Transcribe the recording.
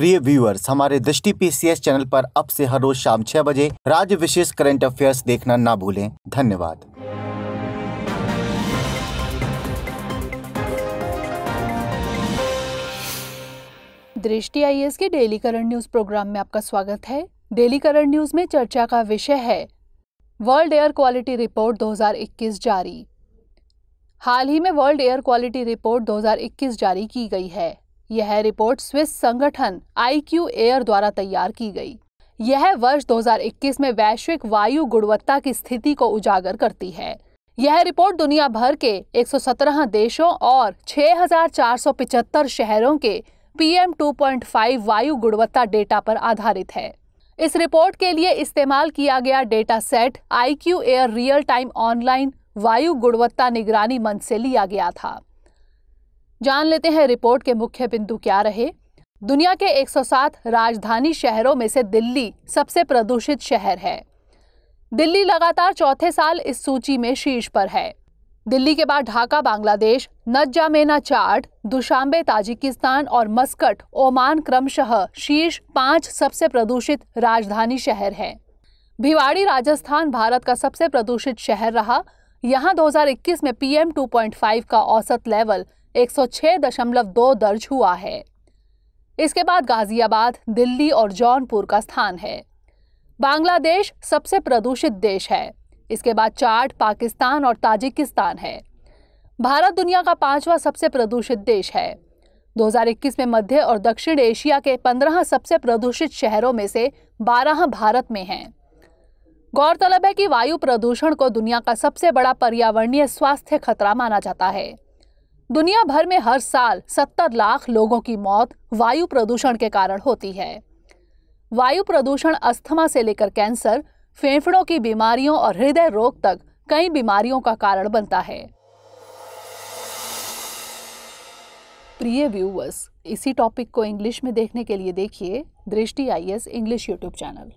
प्रिय व्यूअर्स हमारे दृष्टि पीसीएस चैनल पर अब से हर रोज शाम छह बजे राज्य विशेष करंट अफेयर्स देखना ना भूलें धन्यवाद दृष्टि आईएएस के डेली करंट न्यूज प्रोग्राम में आपका स्वागत है डेली करंट न्यूज में चर्चा का विषय है वर्ल्ड एयर क्वालिटी रिपोर्ट 2021 जारी हाल ही में वर्ल्ड एयर क्वालिटी रिपोर्ट 2021 जारी की गई है यह रिपोर्ट स्विस संगठन आई क्यू एयर द्वारा तैयार की गई यह वर्ष 2021 में वैश्विक वायु गुणवत्ता की स्थिति को उजागर करती है यह रिपोर्ट दुनिया भर के 117 देशों और 6,475 शहरों के पीएम 2.5 वायु गुणवत्ता डेटा पर आधारित है इस रिपोर्ट के लिए इस्तेमाल किया गया data set I Q air real time online वायु गुणवत्ता निगरानी मंच से लिया गया था जान लेते हैं रिपोर्ट के मुख्य बिंदु क्या रहे दुनिया के 107 राजधानी शहरों में से दिल्ली सबसे प्रदूषित शहर है दिल्ली लगातार चौथे साल इस सूची में शीर्ष पर है दिल्ली के बाद Dhaka Bangladesh N'Djamena Chad Dushanbe Tajikistan और मस्कट ओमान क्रमशः शीर्ष पांच सबसे प्रदूषित राजधानी शहर है भिवाड़ी राजस्थान भारत का सबसे प्रदूषित शहर रहा यहाँ 2021 में पीएम 2.5 का औसत लेवल 106.2 दर्ज हुआ है इसके बाद गाजियाबाद दिल्ली और जौनपुर का स्थान है बांग्लादेश सबसे प्रदूषित देश है इसके बाद चार्ट पाकिस्तान और ताजिकिस्तान है भारत दुनिया का पांचवा सबसे प्रदूषित देश है 2021 में मध्य और दक्षिण एशिया के 15 सबसे प्रदूषित शहरों में से 12 भारत में हैं गौरतलब है कि वायु प्रदूषण को दुनिया का सबसे बड़ा पर्यावरणीय स्वास्थ्य खतरा माना जाता है दुनिया भर में हर साल 70 लाख लोगों की मौत वायु प्रदूषण के कारण होती है वायु प्रदूषण अस्थमा से लेकर कैंसर फेफड़ों की बीमारियों और हृदय रोग तक कई बीमारियों का कारण बनता है प्रिय व्यूवर्स इसी टॉपिक को इंग्लिश में देखने के लिए देखिए दृष्टि आई इंग्लिश यूट्यूब चैनल